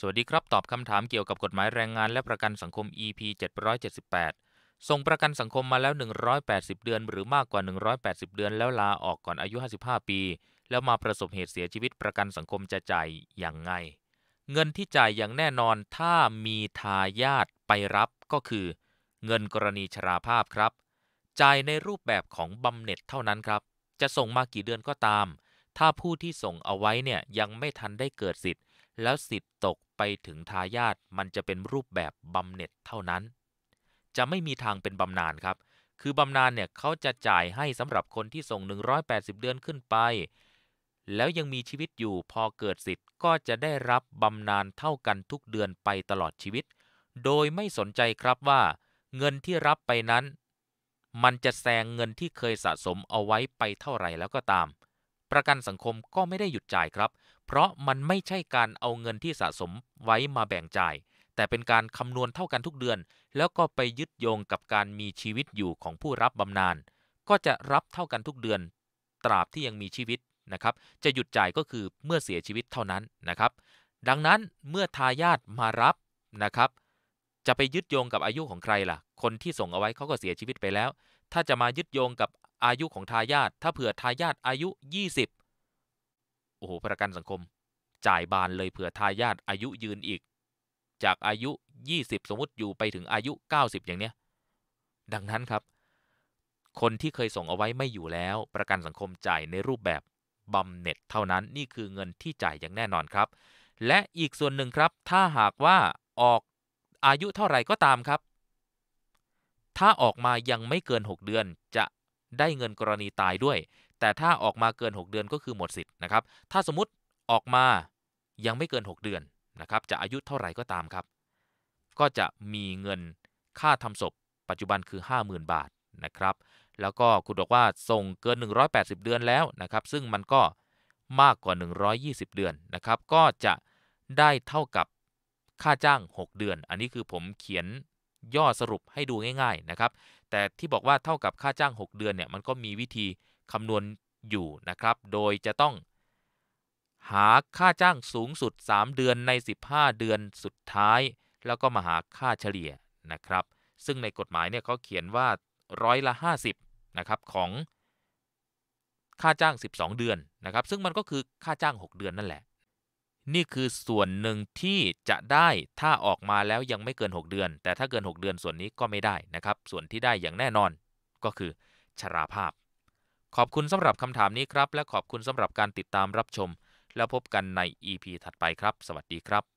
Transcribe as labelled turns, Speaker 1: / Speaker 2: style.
Speaker 1: สวัสดีครับ ตอบคำถามเกี่ยวกับกฎหมายแรงงานและประกันสังคม EP 778 ส่งประกันสังคมมาแล้ว 180 เดือนหรือมากกว่า 180 เดือนแล้วลาออกก่อนอายุ 55 ปี แล้วมาประสบเหตุเสียชีวิตประกันสังคมจะจ่ายอย่างไง เงินที่จ่ายอย่างแน่นอนถ้ามีทายาทไปรับก็คือ เงินกรณีชราภาพครับ จ่ายในรูปแบบของบำเหน็จเท่านั้นครับจะส่งมากี่เดือนก็ตาม ถ้าผู้ที่ส่งเอาไว้เนี่ยยังไม่ทันได้เกิดสิทธิ์แล้วสิทธิ์ตกไปถึงทายาทมันจะเป็นรูปแบบบำเหน็จเท่านั้น จะไม่มีทางเป็นบำนาญครับ คือบำนาญเนี่ยเขาจะจ่ายให้สำหรับคนที่ส่ง 180 เดือนขึ้นไป แล้วยังมีชีวิตอยู่พอเกิดสิทธิ์ก็จะได้รับบำนาญเท่ากันทุกเดือนไปตลอดชีวิต โดยไม่สนใจครับว่าเงินที่รับไปนั้น มันจะแซงเงินที่เคยสะสมเอาไว้ไปเท่าไหร่แล้วก็ตามประกันสังคมก็ไม่ได้หยุดจ่ายครับ เพราะมันไม่ใช่การเอาเงินที่สะสมไว้มาแบ่งจ่าย แต่เป็นการคำนวณเท่ากันทุกเดือน แล้วก็ไปยึดโยงกับการมีชีวิตอยู่ของผู้รับบำนาญ ก็จะรับเท่ากันทุกเดือน ตราบที่ยังมีชีวิตนะครับ จะหยุดจ่ายก็คือเมื่อเสียชีวิตเท่านั้นนะครับ ดังนั้นเมื่อทายาทมารับนะครับ จะไปยึดโยงกับอายุของใครล่ะ คนที่ส่งเอาไว้เขาก็เสียชีวิตไปแล้ว ถ้าจะมายึดโยงกับอายุของทายาทถ้าเผื่อทายาทอายุ 20 โอ้โห ประกันสังคมจ่ายบานเลยเผื่อทายาทอายุยืนอีก จากอายุ 20 สมมติอยู่ไปถึงอายุ 90 อย่างเนี้ย ดังนั้นครับ คนที่เคยส่งเอาไว้ไม่อยู่แล้วประกันสังคมจ่ายในรูปแบบบำเหน็จเท่านั้นนี่คือเงินที่จ่ายอย่างแน่นอนครับ และอีกส่วนหนึ่งครับถ้าหากว่าออกอายุเท่าไหร่ก็ตามครับ ถ้าออกมายังไม่เกิน 6 เดือนจะได้เงินกรณีตายด้วย แต่ถ้าออกมาเกิน 6 เดือนก็คือหมดสิทธิ์นะครับ ถ้าสมมติออกมายังไม่เกิน 6 เดือนนะครับ จะอายุเท่าไหร่ก็ตามครับ ก็จะมีเงินค่าทำศพปัจจุบันคือ 50,000 บาทนะครับ แล้วก็คุณบอกว่าส่งเกิน 180 เดือนแล้วนะครับ ซึ่งมันก็มากกว่า 120 เดือนนะครับ ก็จะได้เท่ากับค่าจ้าง 6 เดือน อันนี้คือผมเขียนย่อสรุปให้ดูง่าย ๆนะครับแต่ที่บอกว่าเท่ากับค่าจ้าง 6 เดือนเนี่ยมันก็มีวิธีคำนวณอยู่นะครับ โดยจะต้องหาค่าจ้างสูงสุด 3 เดือนใน 15 เดือนสุดท้าย แล้วก็มาหาค่าเฉลี่ยนะครับ ซึ่งในกฎหมายเนี่ยเขาเขียนว่าร้อยละ 50นะครับของค่าจ้าง12 เดือนนะครับซึ่งมันก็คือค่าจ้าง6เดือนนั่นแหละนี่คือส่วนหนึ่งที่จะได้ถ้าออกมาแล้วยังไม่เกิน 6 เดือน แต่ถ้าเกิน 6 เดือนส่วนนี้ก็ไม่ได้นะครับ ส่วนที่ได้อย่างแน่นอนก็คือชราภาพ ขอบคุณสำหรับคำถามนี้ครับ และขอบคุณสำหรับการติดตามรับชม แล้วพบกันใน EP ถัดไปครับ สวัสดีครับ